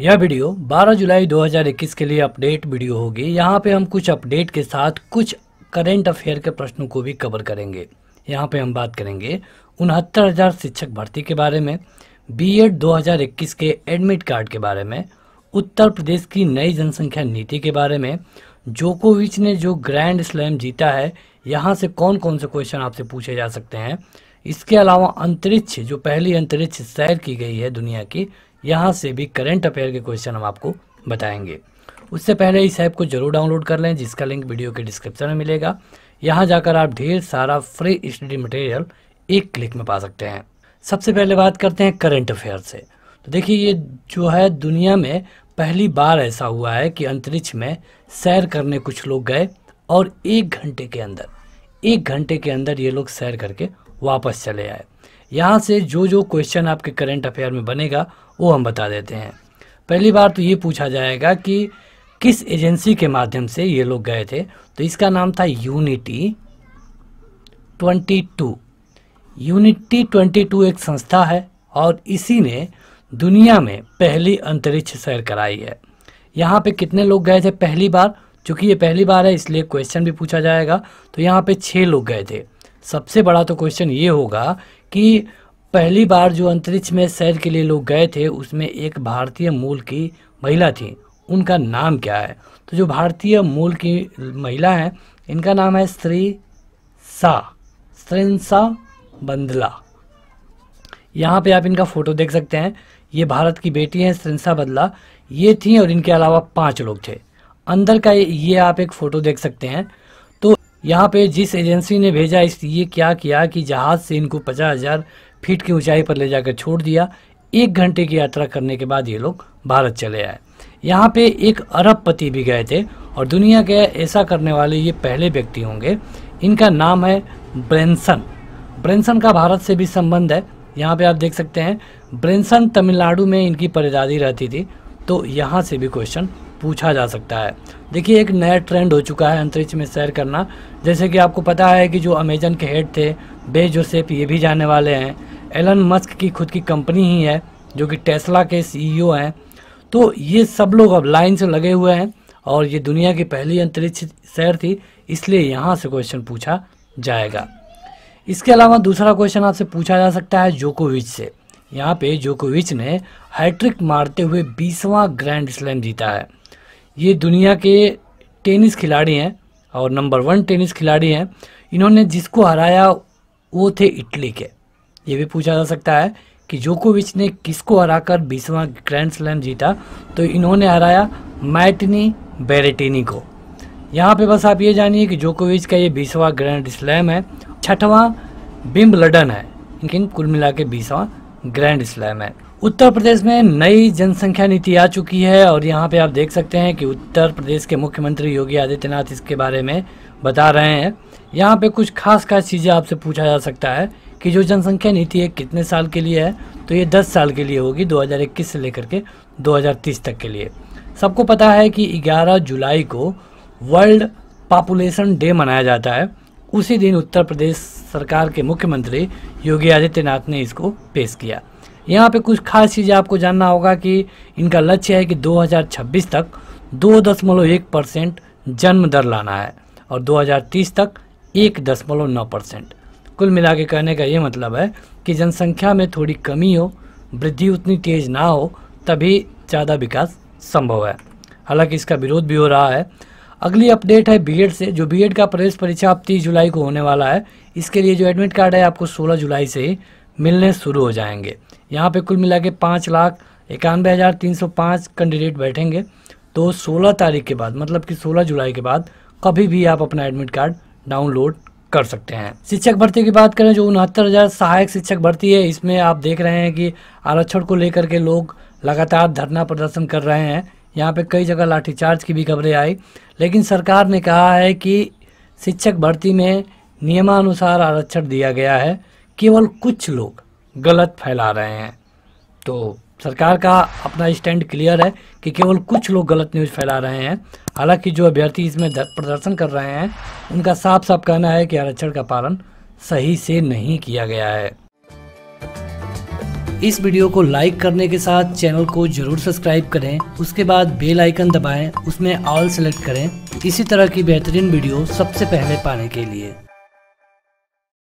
यह वीडियो 12 जुलाई 2021 के लिए अपडेट वीडियो होगी यहाँ पे हम कुछ अपडेट के साथ कुछ करेंट अफेयर के प्रश्नों को भी कवर करेंगे यहाँ पे हम बात करेंगे उनहत्तर हज़ार शिक्षक भर्ती के बारे में बीएड 2021 के एडमिट कार्ड के बारे में उत्तर प्रदेश की नई जनसंख्या नीति के बारे में जोकोविच ने जो ग्रैंड स्लैम जीता है यहाँ से कौन कौन से क्वेश्चन आपसे पूछे जा सकते हैं इसके अलावा अंतरिक्ष जो पहली अंतरिक्ष सैर की गई है दुनिया की यहाँ से भी करेंट अफेयर के क्वेश्चन हम आपको बताएंगे उससे पहले इस ऐप को जरूर डाउनलोड कर लें जिसका लिंक वीडियो के डिस्क्रिप्शन में मिलेगा यहाँ जाकर आप ढेर सारा फ्री स्टडी मटेरियल एक क्लिक में पा सकते हैं सबसे पहले बात करते हैं करंट अफेयर से तो देखिए ये जो है दुनिया में पहली बार ऐसा हुआ है कि अंतरिक्ष में सैर करने कुछ लोग गए और एक घंटे के अंदर एक घंटे के अंदर ये लोग सैर करके वापस चले आए यहाँ से जो जो क्वेश्चन आपके करंट अफेयर में बनेगा वो हम बता देते हैं पहली बार तो ये पूछा जाएगा कि किस एजेंसी के माध्यम से ये लोग गए थे तो इसका नाम था यूनिटी 22 यूनिटी 22 एक संस्था है और इसी ने दुनिया में पहली अंतरिक्ष सैर कराई है यहाँ पे कितने लोग गए थे पहली बार चूँकि ये पहली बार है इसलिए क्वेश्चन भी पूछा जाएगा तो यहाँ पे छः लोग गए थे सबसे बड़ा तो क्वेश्चन ये होगा कि पहली बार जो अंतरिक्ष में सैर के लिए लोग गए थे उसमें एक भारतीय मूल की महिला थी उनका नाम क्या है तो जो भारतीय मूल की महिला है इनका नाम है श्री सा श्रेंसा बंदला यहाँ पे आप इनका फोटो देख सकते हैं ये भारत की बेटी हैं श्रेंसा बदला ये थी और इनके अलावा पांच लोग थे अंदर का ये आप एक फ़ोटो देख सकते हैं यहाँ पे जिस एजेंसी ने भेजा इस ये क्या किया कि जहाज़ से इनको पचास हज़ार फीट की ऊंचाई पर ले जाकर छोड़ दिया एक घंटे की यात्रा करने के बाद ये लोग भारत चले आए यहाँ पे एक अरबपति भी गए थे और दुनिया के ऐसा करने वाले ये पहले व्यक्ति होंगे इनका नाम है ब्रेंसन ब्रेंसन का भारत से भी संबंध है यहाँ पे आप देख सकते हैं ब्रेंसन तमिलनाडु में इनकी परिदादी रहती थी तो यहाँ से भी क्वेश्चन पूछा जा सकता है देखिए एक नया ट्रेंड हो चुका है अंतरिक्ष में सैर करना जैसे कि आपको पता है कि जो अमेजन के हेड थे बे जोसेफ ये भी जाने वाले हैं एलन मस्क की खुद की कंपनी ही है जो कि टेस्ला के सीईओ हैं तो ये सब लोग अब लाइन से लगे हुए हैं और ये दुनिया की पहली अंतरिक्ष सैर थी इसलिए यहाँ से क्वेश्चन पूछा जाएगा इसके अलावा दूसरा क्वेश्चन आपसे पूछा जा सकता है जोकोविच से यहाँ पे जोकोविच ने हैट्रिक मारते हुए बीसवा ग्रैंड स्लैम जीता है ये दुनिया के टेनिस खिलाड़ी हैं और नंबर वन टेनिस खिलाड़ी हैं इन्होंने जिसको हराया वो थे इटली के ये भी पूछा जा सकता है कि जोकोविच ने किसको हराकर बीसवां ग्रैंड स्लैम जीता तो इन्होंने हराया मैटनी बेरेटिनी को यहाँ पे बस आप ये जानिए कि जोकोविच का ये बीसवा ग्रैंड स्लैम है छठवां बिम्बलडन है लेकिन कुल मिला के बीसवा ग्रैंड स्लैम है उत्तर प्रदेश में नई जनसंख्या नीति आ चुकी है और यहाँ पे आप देख सकते हैं कि उत्तर प्रदेश के मुख्यमंत्री योगी आदित्यनाथ इसके बारे में बता रहे हैं यहाँ पे कुछ खास खास चीज़ें आपसे पूछा जा सकता है कि जो जनसंख्या नीति है कितने साल के लिए है तो ये 10 साल के लिए होगी 2021 से लेकर के 2030 तक के लिए सबको पता है कि ग्यारह जुलाई को वर्ल्ड पॉपुलेशन डे मनाया जाता है उसी दिन उत्तर प्रदेश सरकार के मुख्यमंत्री योगी आदित्यनाथ ने इसको पेश किया यहाँ पे कुछ खास चीज़ें आपको जानना होगा कि इनका लक्ष्य है कि 2026 तक दो दशमलव एक परसेंट जन्म दर लाना है और 2030 तक एक दशमलव नौ परसेंट कुल मिला के कहने का ये मतलब है कि जनसंख्या में थोड़ी कमी हो वृद्धि उतनी तेज़ ना हो तभी ज़्यादा विकास संभव है हालांकि इसका विरोध भी हो रहा है अगली अपडेट है बीएड से जो बीएड का प्रवेश परीक्षा अब तीस जुलाई को होने वाला है इसके लिए जो एडमिट कार्ड है आपको सोलह जुलाई से ही मिलने शुरू हो जाएंगे यहाँ पे कुल मिला के पाँच लाख इक्यानवे हज़ार तीन सौ पाँच कैंडिडेट बैठेंगे तो सोलह तारीख के बाद मतलब कि सोलह जुलाई के बाद कभी भी आप अपना एडमिट कार्ड डाउनलोड कर सकते हैं शिक्षक भर्ती की बात करें जो उनहत्तर हज़ार सहायक शिक्षक भर्ती है इसमें आप देख रहे हैं कि आरक्षण को लेकर के लोग लगातार धरना प्रदर्शन कर रहे हैं यहाँ पे कई जगह लाठीचार्ज की भी खबरें आई लेकिन सरकार ने कहा है कि शिक्षक भर्ती में नियमानुसार आरक्षण दिया गया है केवल कुछ लोग गलत फैला रहे हैं तो सरकार का अपना स्टैंड क्लियर है कि केवल कुछ लोग गलत न्यूज़ फैला रहे हैं हालांकि जो अभ्यर्थी इसमें प्रदर्शन कर रहे हैं उनका साफ साफ कहना है कि आरक्षण का पालन सही से नहीं किया गया है इस वीडियो को लाइक करने के साथ चैनल को जरूर सब्सक्राइब करें उसके बाद बेल आइकन दबाएं उसमें ऑल सेलेक्ट करें इसी तरह की बेहतरीन वीडियो सबसे पहले पाने के लिए